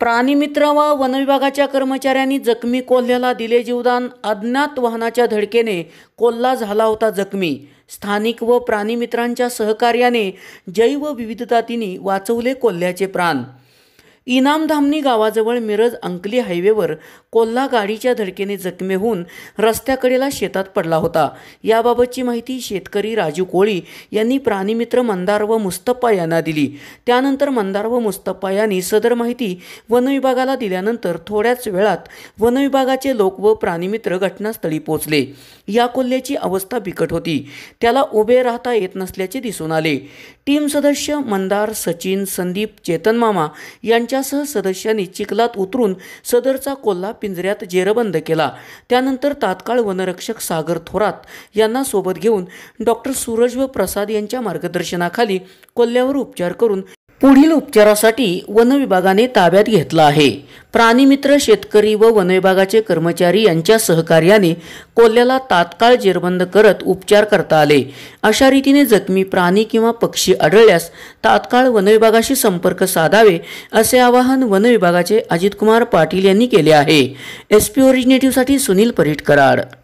प्राणीमित्र व वनविभागाच्या कर्मचाऱ्यांनी जखमी कोल्ह्याला दिले जीवदान अज्ञात वाहनाच्या धडकेने कोल्हा झाला होता जखमी स्थानिक व प्राणीमित्रांच्या सहकार्याने जैवविविधतातीने वाचवले कोल्ह्याचे प्राण इनामधामनी गावाजवळ मिरज अंकली हायवेवर कोल्हा गाडीच्या धडकेने जखमी होऊन रस्त्याकडेला शेतात पडला होता याबाबतची माहिती शेतकरी राजू कोळी यांनी प्राणीमित्र मंदार व मुस्तप्पा यांना दिली त्यानंतर मंदार व मुस्तप्पा यांनी सदर माहिती वनविभागाला दिल्यानंतर थोड्याच वेळात वनविभागाचे लोक व प्राणीमित्र घटनास्थळी पोहोचले या कोल्ह्याची अवस्था बिकट होती त्याला उभे राहता येत नसल्याचे दिसून आले टीम सदस्य मंदार सचिन संदीप चेतनमामा यांच्या त्यांच्यासह सदस्यांनी चिखलात उतरून सदरचा कोल्हा पिंजऱ्यात जेरबंद केला त्यानंतर तात्काळ वनरक्षक सागर थोरात यांना सोबत घेऊन डॉक्टर सूरज व प्रसाद यांच्या मार्गदर्शनाखाली कोल्ह्यावर उपचार करून पुढील उपचारासाठी वनविभागाने ताब्यात घेतला आहे प्राणीमित्र शेतकरी व वनविभागाचे कर्मचारी यांच्या सहकार्याने कोल्ह्याला तात्काळ जेरबंद करत उपचार करता आले अशा रीतीने जखमी प्राणी किंवा पक्षी आढळल्यास तात्काळ वनविभागाशी संपर्क साधावे असे आवाहन वनविभागाचे अजितकुमार पाटील यांनी केले आहे एस पी ओरिजिनेटिव्हसाठी सुनील कराड